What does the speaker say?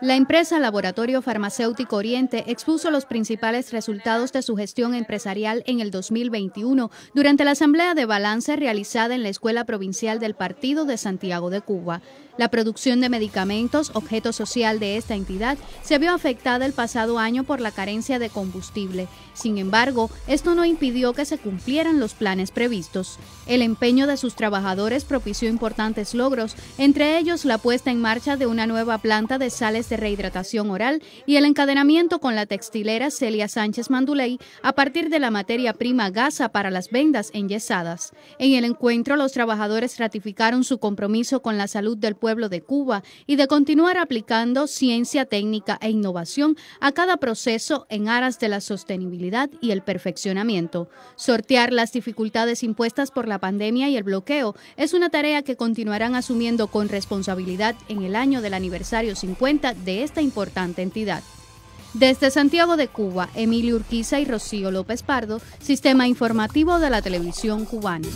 La empresa Laboratorio Farmacéutico Oriente expuso los principales resultados de su gestión empresarial en el 2021 durante la asamblea de balance realizada en la Escuela Provincial del Partido de Santiago de Cuba. La producción de medicamentos, objeto social de esta entidad, se vio afectada el pasado año por la carencia de combustible. Sin embargo, esto no impidió que se cumplieran los planes previstos. El empeño de sus trabajadores propició importantes logros, entre ellos la puesta en marcha de una nueva planta de sales de rehidratación oral y el encadenamiento con la textilera Celia Sánchez Manduley a partir de la materia prima gasa para las vendas enyesadas. En el encuentro, los trabajadores ratificaron su compromiso con la salud del pueblo de Cuba y de continuar aplicando ciencia, técnica e innovación a cada proceso en aras de la sostenibilidad y el perfeccionamiento. Sortear las dificultades impuestas por la pandemia y el bloqueo es una tarea que continuarán asumiendo con responsabilidad en el año del aniversario 50 de esta importante entidad. Desde Santiago de Cuba, Emilio Urquiza y Rocío López Pardo, Sistema Informativo de la Televisión Cubana.